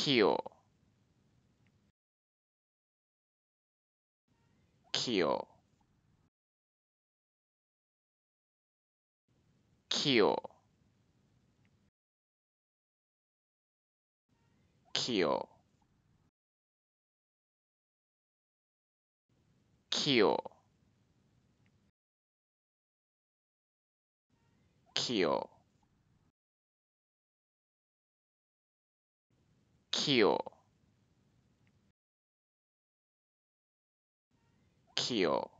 kill kill kill kill kill kill kill kill